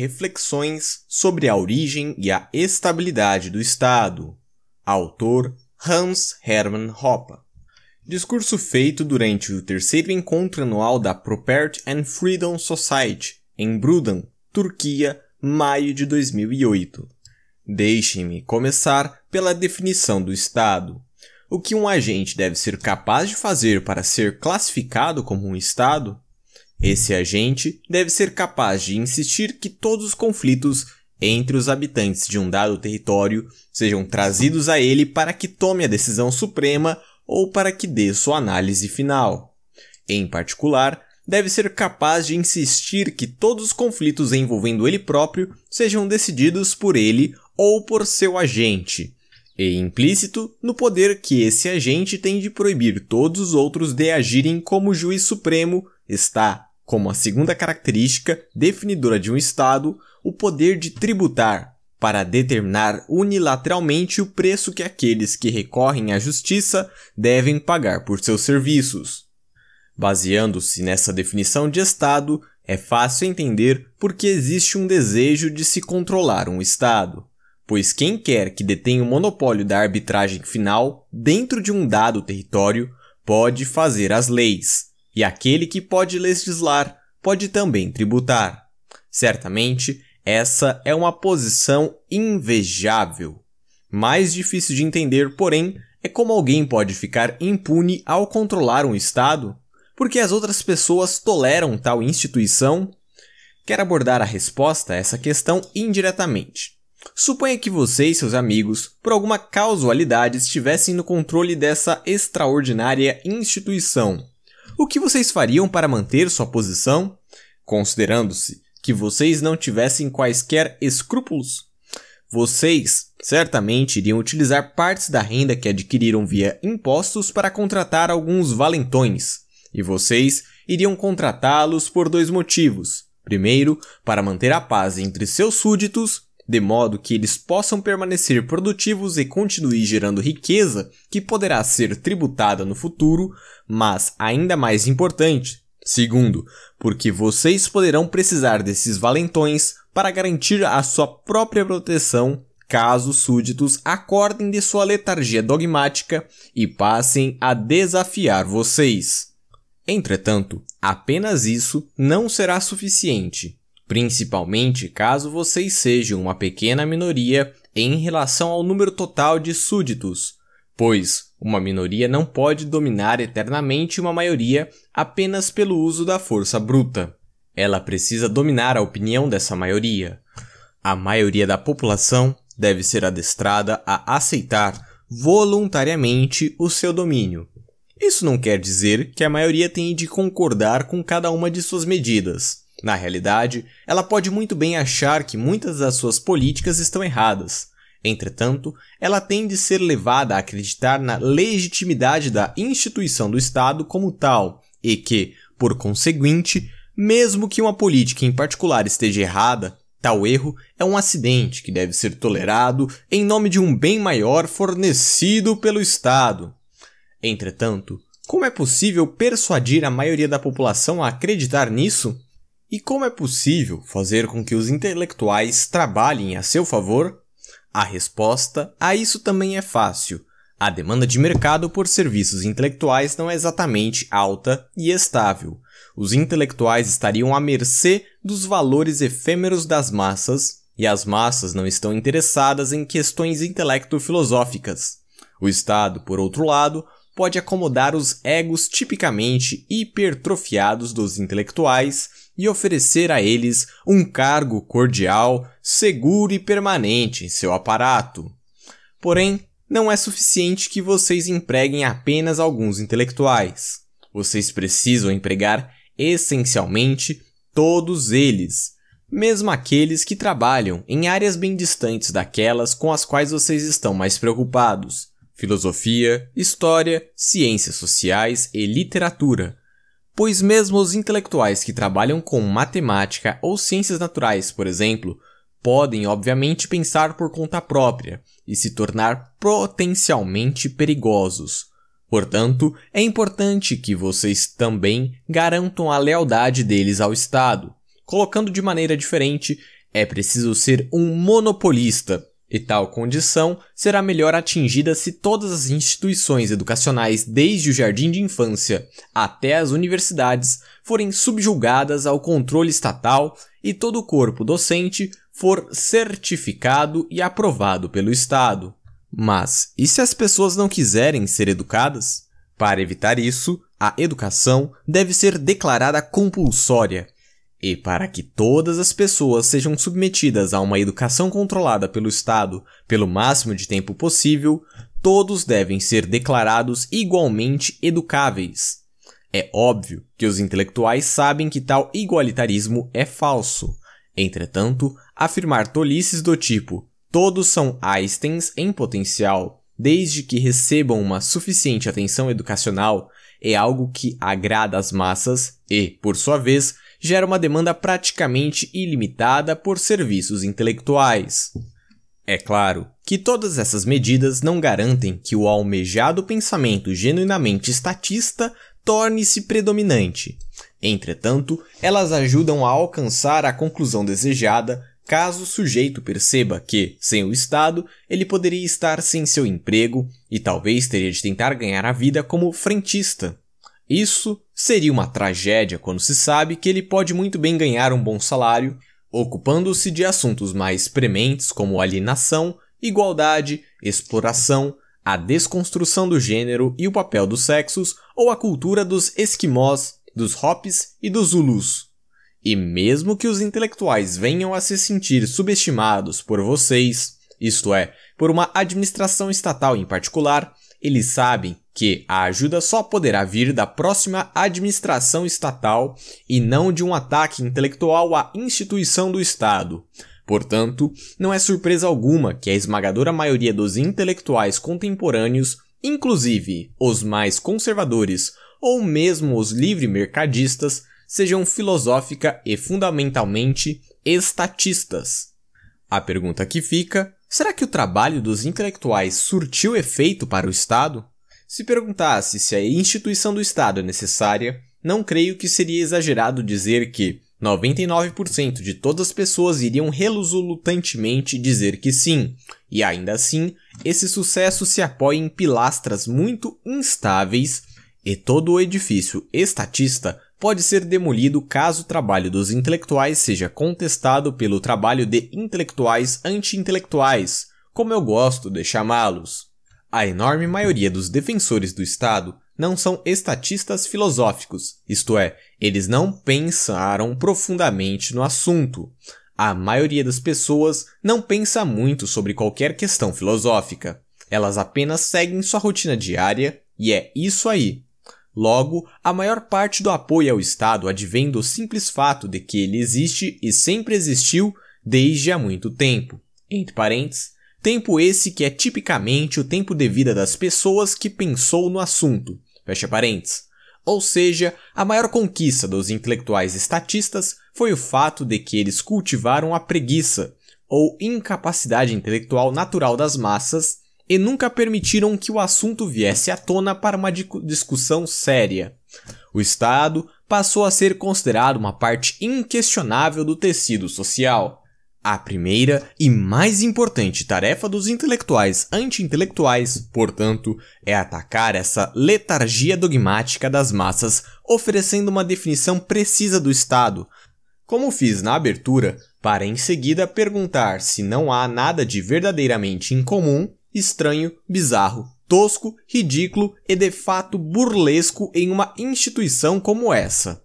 Reflexões sobre a origem e a estabilidade do Estado. Autor Hans Hermann Hoppe. Discurso feito durante o terceiro encontro anual da Property and Freedom Society, em Brudan, Turquia, maio de 2008. Deixem-me começar pela definição do Estado. O que um agente deve ser capaz de fazer para ser classificado como um Estado esse agente deve ser capaz de insistir que todos os conflitos entre os habitantes de um dado território sejam trazidos a ele para que tome a decisão suprema ou para que dê sua análise final. Em particular, deve ser capaz de insistir que todos os conflitos envolvendo ele próprio sejam decididos por ele ou por seu agente, e implícito no poder que esse agente tem de proibir todos os outros de agirem como juiz supremo está como a segunda característica definidora de um Estado, o poder de tributar, para determinar unilateralmente o preço que aqueles que recorrem à justiça devem pagar por seus serviços. Baseando-se nessa definição de Estado, é fácil entender por que existe um desejo de se controlar um Estado, pois quem quer que detenha o monopólio da arbitragem final dentro de um dado território pode fazer as leis, e aquele que pode legislar pode também tributar. Certamente, essa é uma posição invejável. Mais difícil de entender, porém, é como alguém pode ficar impune ao controlar um Estado, porque as outras pessoas toleram tal instituição? Quero abordar a resposta a essa questão indiretamente. Suponha que você e seus amigos, por alguma causalidade, estivessem no controle dessa extraordinária instituição, o que vocês fariam para manter sua posição, considerando-se que vocês não tivessem quaisquer escrúpulos? Vocês certamente iriam utilizar partes da renda que adquiriram via impostos para contratar alguns valentões, e vocês iriam contratá-los por dois motivos. Primeiro, para manter a paz entre seus súditos, de modo que eles possam permanecer produtivos e continuem gerando riqueza que poderá ser tributada no futuro, mas ainda mais importante, segundo, porque vocês poderão precisar desses valentões para garantir a sua própria proteção caso súditos acordem de sua letargia dogmática e passem a desafiar vocês. Entretanto, apenas isso não será suficiente principalmente caso vocês sejam uma pequena minoria em relação ao número total de súditos, pois uma minoria não pode dominar eternamente uma maioria apenas pelo uso da força bruta. Ela precisa dominar a opinião dessa maioria. A maioria da população deve ser adestrada a aceitar voluntariamente o seu domínio. Isso não quer dizer que a maioria tenha de concordar com cada uma de suas medidas. Na realidade, ela pode muito bem achar que muitas das suas políticas estão erradas. Entretanto, ela tem de ser levada a acreditar na legitimidade da instituição do Estado como tal e que, por conseguinte, mesmo que uma política em particular esteja errada, tal erro é um acidente que deve ser tolerado em nome de um bem maior fornecido pelo Estado. Entretanto, como é possível persuadir a maioria da população a acreditar nisso? E como é possível fazer com que os intelectuais trabalhem a seu favor? A resposta a isso também é fácil. A demanda de mercado por serviços intelectuais não é exatamente alta e estável. Os intelectuais estariam à mercê dos valores efêmeros das massas, e as massas não estão interessadas em questões intelecto-filosóficas. O Estado, por outro lado, pode acomodar os egos tipicamente hipertrofiados dos intelectuais e oferecer a eles um cargo cordial, seguro e permanente em seu aparato. Porém, não é suficiente que vocês empreguem apenas alguns intelectuais. Vocês precisam empregar essencialmente todos eles, mesmo aqueles que trabalham em áreas bem distantes daquelas com as quais vocês estão mais preocupados filosofia, história, ciências sociais e literatura Pois mesmo os intelectuais que trabalham com matemática ou ciências naturais, por exemplo, podem obviamente pensar por conta própria e se tornar potencialmente perigosos. Portanto, é importante que vocês também garantam a lealdade deles ao Estado. Colocando de maneira diferente, é preciso ser um monopolista e tal condição será melhor atingida se todas as instituições educacionais, desde o jardim de infância até as universidades, forem subjugadas ao controle estatal e todo o corpo docente for certificado e aprovado pelo Estado. Mas e se as pessoas não quiserem ser educadas? Para evitar isso, a educação deve ser declarada compulsória e para que todas as pessoas sejam submetidas a uma educação controlada pelo Estado pelo máximo de tempo possível, todos devem ser declarados igualmente educáveis. É óbvio que os intelectuais sabem que tal igualitarismo é falso. Entretanto, afirmar tolices do tipo todos são Einsteins em potencial, desde que recebam uma suficiente atenção educacional, é algo que agrada às massas e, por sua vez, gera uma demanda praticamente ilimitada por serviços intelectuais. É claro que todas essas medidas não garantem que o almejado pensamento genuinamente estatista torne-se predominante. Entretanto, elas ajudam a alcançar a conclusão desejada caso o sujeito perceba que, sem o Estado, ele poderia estar sem seu emprego e talvez teria de tentar ganhar a vida como frentista. Isso seria uma tragédia quando se sabe que ele pode muito bem ganhar um bom salário, ocupando-se de assuntos mais prementes como alienação, igualdade, exploração, a desconstrução do gênero e o papel dos sexos ou a cultura dos esquimós, dos hopis e dos zulus. E mesmo que os intelectuais venham a se sentir subestimados por vocês, isto é, por uma administração estatal em particular, eles sabem que a ajuda só poderá vir da próxima administração estatal e não de um ataque intelectual à instituição do Estado. Portanto, não é surpresa alguma que a esmagadora maioria dos intelectuais contemporâneos, inclusive os mais conservadores ou mesmo os livre-mercadistas, sejam filosófica e fundamentalmente estatistas. A pergunta que fica Será que o trabalho dos intelectuais surtiu efeito para o Estado? Se perguntasse se a instituição do Estado é necessária, não creio que seria exagerado dizer que 99% de todas as pessoas iriam resolutantemente dizer que sim, e ainda assim, esse sucesso se apoia em pilastras muito instáveis e todo o edifício estatista pode ser demolido caso o trabalho dos intelectuais seja contestado pelo trabalho de intelectuais anti-intelectuais, como eu gosto de chamá-los. A enorme maioria dos defensores do Estado não são estatistas filosóficos, isto é, eles não pensaram profundamente no assunto. A maioria das pessoas não pensa muito sobre qualquer questão filosófica. Elas apenas seguem sua rotina diária e é isso aí. Logo, a maior parte do apoio ao Estado advém do simples fato de que ele existe e sempre existiu desde há muito tempo. Entre parênteses, tempo esse que é tipicamente o tempo de vida das pessoas que pensou no assunto. Fecha parênteses. Ou seja, a maior conquista dos intelectuais estatistas foi o fato de que eles cultivaram a preguiça, ou incapacidade intelectual natural das massas, e nunca permitiram que o assunto viesse à tona para uma discussão séria. O Estado passou a ser considerado uma parte inquestionável do tecido social. A primeira e mais importante tarefa dos intelectuais anti-intelectuais, portanto, é atacar essa letargia dogmática das massas, oferecendo uma definição precisa do Estado. Como fiz na abertura, para em seguida perguntar se não há nada de verdadeiramente incomum estranho, bizarro, tosco, ridículo e de fato burlesco em uma instituição como essa.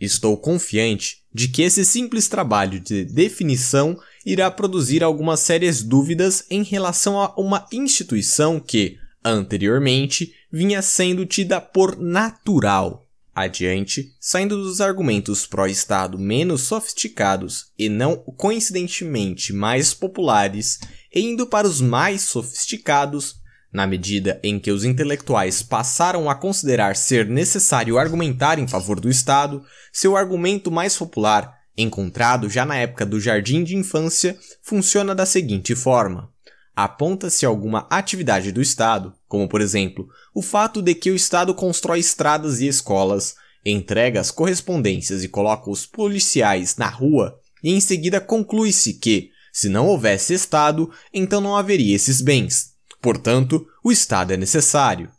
Estou confiante de que esse simples trabalho de definição irá produzir algumas sérias dúvidas em relação a uma instituição que, anteriormente, vinha sendo tida por natural. Adiante, saindo dos argumentos pró-Estado menos sofisticados e não coincidentemente mais populares, indo para os mais sofisticados, na medida em que os intelectuais passaram a considerar ser necessário argumentar em favor do Estado, seu argumento mais popular, encontrado já na época do jardim de infância, funciona da seguinte forma. Aponta-se alguma atividade do Estado, como por exemplo, o fato de que o Estado constrói estradas e escolas, entrega as correspondências e coloca os policiais na rua, e em seguida conclui-se que, se não houvesse Estado, então não haveria esses bens. Portanto, o Estado é necessário.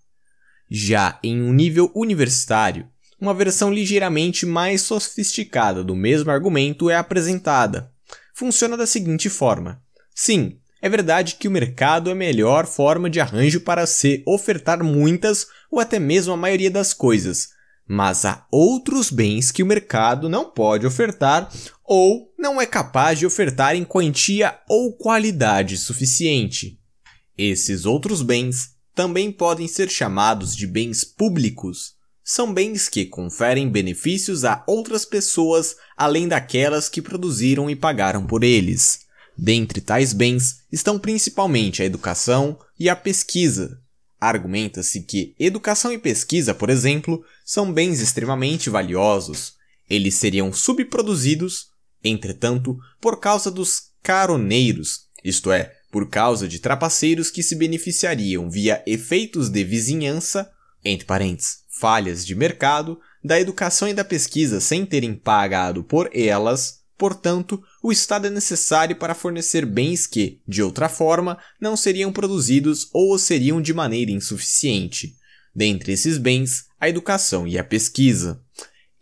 Já em um nível universitário, uma versão ligeiramente mais sofisticada do mesmo argumento é apresentada. Funciona da seguinte forma: sim, é verdade que o mercado é a melhor forma de arranjo para se ofertar muitas ou até mesmo a maioria das coisas, mas há outros bens que o mercado não pode ofertar ou não é capaz de ofertar em quantia ou qualidade suficiente. Esses outros bens também podem ser chamados de bens públicos. São bens que conferem benefícios a outras pessoas além daquelas que produziram e pagaram por eles. Dentre tais bens estão principalmente a educação e a pesquisa, Argumenta-se que educação e pesquisa, por exemplo, são bens extremamente valiosos. Eles seriam subproduzidos, entretanto, por causa dos caroneiros, isto é, por causa de trapaceiros que se beneficiariam via efeitos de vizinhança, entre parênteses, falhas de mercado, da educação e da pesquisa sem terem pagado por elas, Portanto, o Estado é necessário para fornecer bens que, de outra forma, não seriam produzidos ou seriam de maneira insuficiente. Dentre esses bens, a educação e a pesquisa.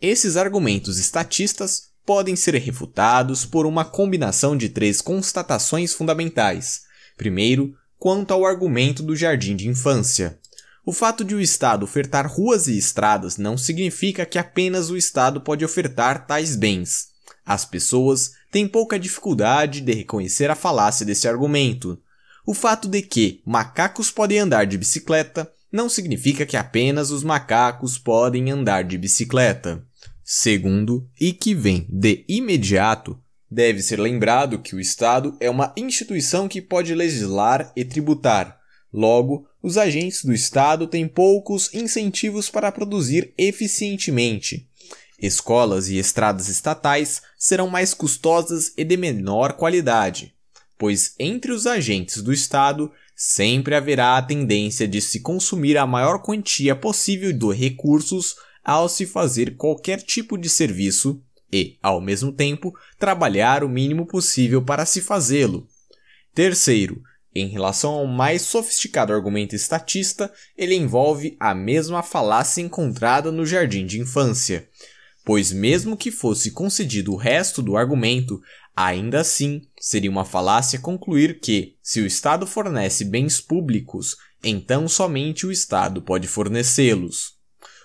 Esses argumentos estatistas podem ser refutados por uma combinação de três constatações fundamentais. Primeiro, quanto ao argumento do jardim de infância. O fato de o Estado ofertar ruas e estradas não significa que apenas o Estado pode ofertar tais bens. As pessoas têm pouca dificuldade de reconhecer a falácia desse argumento. O fato de que macacos podem andar de bicicleta não significa que apenas os macacos podem andar de bicicleta. Segundo, e que vem de imediato, deve ser lembrado que o Estado é uma instituição que pode legislar e tributar. Logo, os agentes do Estado têm poucos incentivos para produzir eficientemente. Escolas e estradas estatais serão mais custosas e de menor qualidade, pois entre os agentes do Estado sempre haverá a tendência de se consumir a maior quantia possível de recursos ao se fazer qualquer tipo de serviço e, ao mesmo tempo, trabalhar o mínimo possível para se fazê-lo. Terceiro, em relação ao mais sofisticado argumento estatista, ele envolve a mesma falácia encontrada no jardim de infância pois, mesmo que fosse concedido o resto do argumento, ainda assim seria uma falácia concluir que, se o Estado fornece bens públicos, então somente o Estado pode fornecê-los.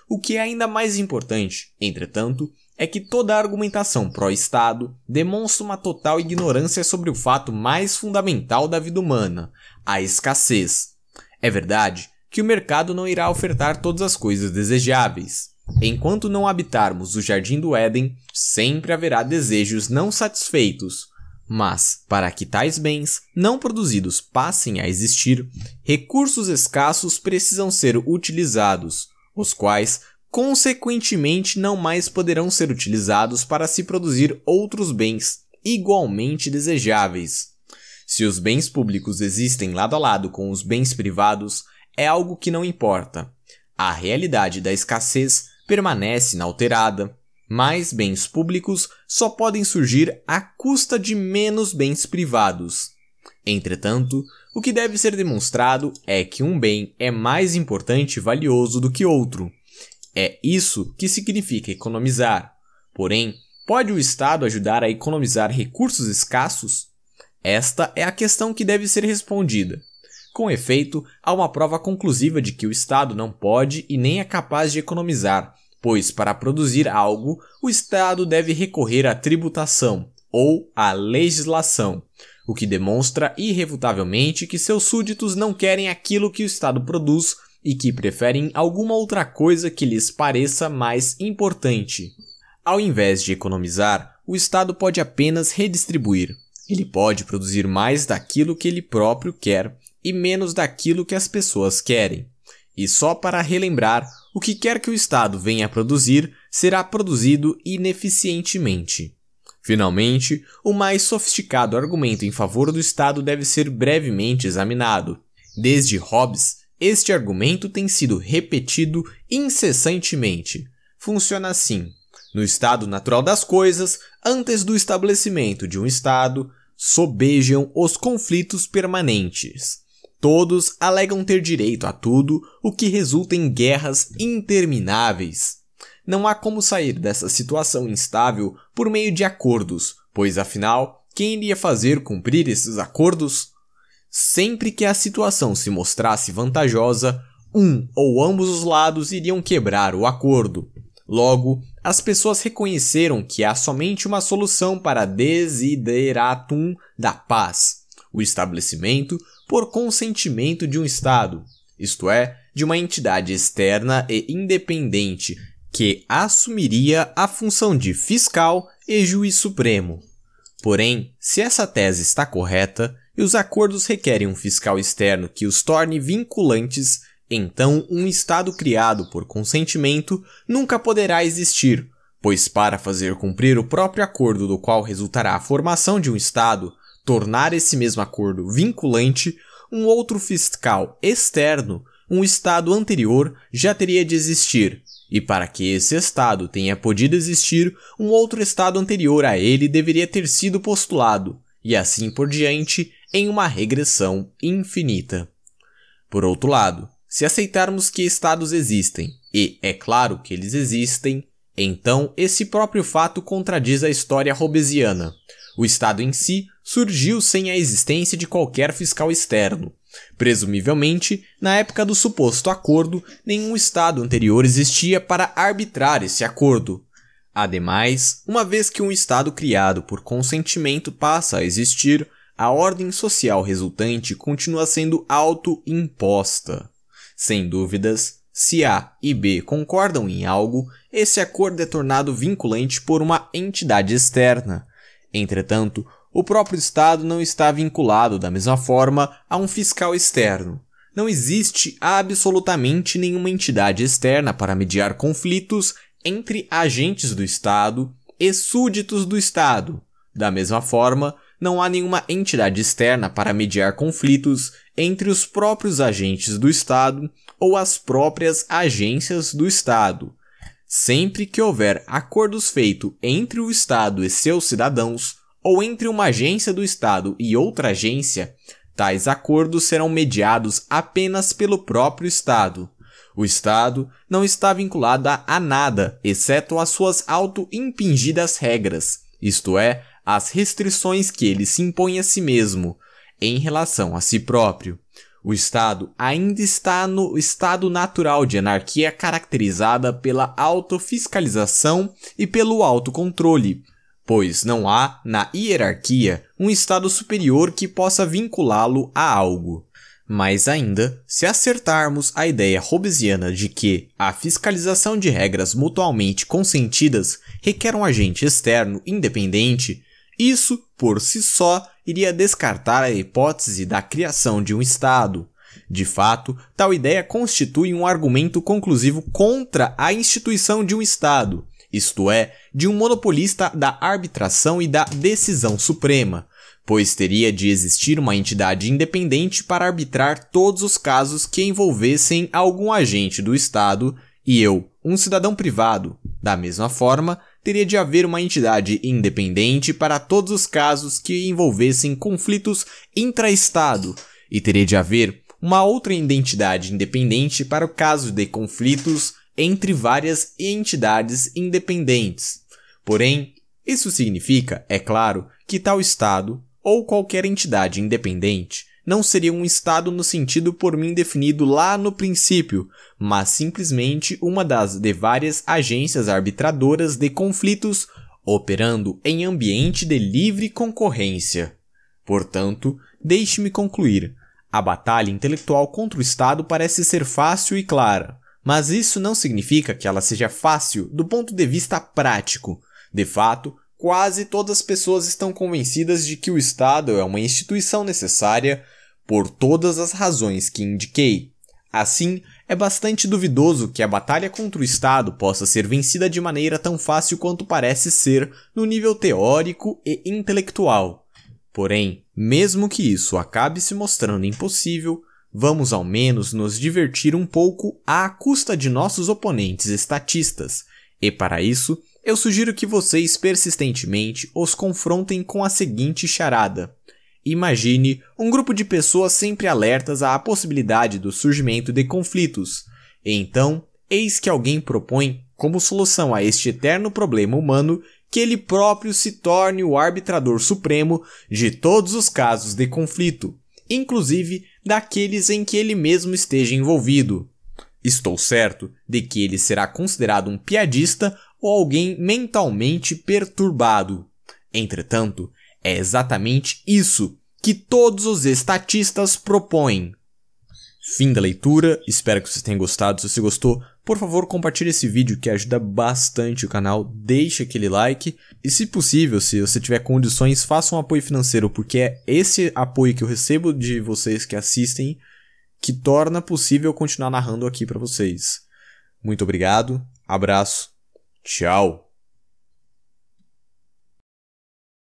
O que é ainda mais importante, entretanto, é que toda a argumentação pró-Estado demonstra uma total ignorância sobre o fato mais fundamental da vida humana, a escassez. É verdade que o mercado não irá ofertar todas as coisas desejáveis. Enquanto não habitarmos o jardim do Éden, sempre haverá desejos não satisfeitos. Mas, para que tais bens não produzidos passem a existir, recursos escassos precisam ser utilizados, os quais, consequentemente, não mais poderão ser utilizados para se produzir outros bens igualmente desejáveis. Se os bens públicos existem lado a lado com os bens privados, é algo que não importa. A realidade da escassez permanece inalterada, mais bens públicos só podem surgir à custa de menos bens privados. Entretanto, o que deve ser demonstrado é que um bem é mais importante e valioso do que outro. É isso que significa economizar. Porém, pode o Estado ajudar a economizar recursos escassos? Esta é a questão que deve ser respondida. Com efeito, há uma prova conclusiva de que o Estado não pode e nem é capaz de economizar, pois para produzir algo, o Estado deve recorrer à tributação ou à legislação, o que demonstra irrefutavelmente que seus súditos não querem aquilo que o Estado produz e que preferem alguma outra coisa que lhes pareça mais importante. Ao invés de economizar, o Estado pode apenas redistribuir. Ele pode produzir mais daquilo que ele próprio quer e menos daquilo que as pessoas querem. E só para relembrar, o que quer que o Estado venha a produzir será produzido ineficientemente. Finalmente, o mais sofisticado argumento em favor do Estado deve ser brevemente examinado. Desde Hobbes, este argumento tem sido repetido incessantemente. Funciona assim: no estado natural das coisas, antes do estabelecimento de um Estado, sobejam os conflitos permanentes. Todos alegam ter direito a tudo, o que resulta em guerras intermináveis. Não há como sair dessa situação instável por meio de acordos, pois afinal, quem iria fazer cumprir esses acordos? Sempre que a situação se mostrasse vantajosa, um ou ambos os lados iriam quebrar o acordo. Logo, as pessoas reconheceram que há somente uma solução para a desideratum da paz: o estabelecimento por consentimento de um Estado, isto é, de uma entidade externa e independente que assumiria a função de fiscal e juiz supremo. Porém, se essa tese está correta e os acordos requerem um fiscal externo que os torne vinculantes, então um Estado criado por consentimento nunca poderá existir, pois para fazer cumprir o próprio acordo do qual resultará a formação de um Estado, tornar esse mesmo acordo vinculante, um outro fiscal externo, um Estado anterior, já teria de existir, e para que esse Estado tenha podido existir, um outro Estado anterior a ele deveria ter sido postulado, e assim por diante, em uma regressão infinita. Por outro lado, se aceitarmos que Estados existem, e é claro que eles existem, então esse próprio fato contradiz a história hobbesiana. O Estado em si surgiu sem a existência de qualquer fiscal externo. Presumivelmente, na época do suposto acordo, nenhum Estado anterior existia para arbitrar esse acordo. Ademais, uma vez que um Estado criado por consentimento passa a existir, a ordem social resultante continua sendo autoimposta. Sem dúvidas, se A e B concordam em algo, esse acordo é tornado vinculante por uma entidade externa. Entretanto, o próprio Estado não está vinculado da mesma forma a um fiscal externo. Não existe absolutamente nenhuma entidade externa para mediar conflitos entre agentes do Estado e súditos do Estado. Da mesma forma, não há nenhuma entidade externa para mediar conflitos entre os próprios agentes do Estado ou as próprias agências do Estado. Sempre que houver acordos feitos entre o Estado e seus cidadãos, ou entre uma agência do Estado e outra agência, tais acordos serão mediados apenas pelo próprio Estado. O Estado não está vinculado a nada, exceto às suas auto-impingidas regras, isto é, às restrições que ele se impõe a si mesmo, em relação a si próprio. O Estado ainda está no estado natural de anarquia caracterizada pela autofiscalização e pelo autocontrole, pois não há, na hierarquia, um estado superior que possa vinculá-lo a algo. Mais ainda, se acertarmos a ideia hobbesiana de que a fiscalização de regras mutualmente consentidas requer um agente externo independente, isso, por si só, iria descartar a hipótese da criação de um Estado. De fato, tal ideia constitui um argumento conclusivo contra a instituição de um Estado, isto é, de um monopolista da arbitração e da decisão suprema, pois teria de existir uma entidade independente para arbitrar todos os casos que envolvessem algum agente do Estado e eu, um cidadão privado. Da mesma forma, teria de haver uma entidade independente para todos os casos que envolvessem conflitos intra-Estado, e teria de haver uma outra identidade independente para o caso de conflitos entre várias entidades independentes. Porém, isso significa, é claro, que tal Estado, ou qualquer entidade independente, não seria um Estado no sentido por mim definido lá no princípio, mas simplesmente uma das de várias agências arbitradoras de conflitos operando em ambiente de livre concorrência. Portanto, deixe-me concluir. A batalha intelectual contra o Estado parece ser fácil e clara. Mas isso não significa que ela seja fácil do ponto de vista prático. De fato, quase todas as pessoas estão convencidas de que o Estado é uma instituição necessária por todas as razões que indiquei. Assim, é bastante duvidoso que a batalha contra o Estado possa ser vencida de maneira tão fácil quanto parece ser no nível teórico e intelectual. Porém, mesmo que isso acabe se mostrando impossível, Vamos ao menos nos divertir um pouco à custa de nossos oponentes estatistas, e para isso, eu sugiro que vocês persistentemente os confrontem com a seguinte charada. Imagine um grupo de pessoas sempre alertas à possibilidade do surgimento de conflitos. Então, eis que alguém propõe, como solução a este eterno problema humano, que ele próprio se torne o arbitrador supremo de todos os casos de conflito, inclusive daqueles em que ele mesmo esteja envolvido. Estou certo de que ele será considerado um piadista ou alguém mentalmente perturbado. Entretanto, é exatamente isso que todos os estatistas propõem. Fim da leitura, espero que vocês tenham gostado. Se você gostou, por favor, compartilhe esse vídeo que ajuda bastante o canal, deixe aquele like e se possível, se você tiver condições, faça um apoio financeiro, porque é esse apoio que eu recebo de vocês que assistem que torna possível continuar narrando aqui para vocês. Muito obrigado, abraço, tchau.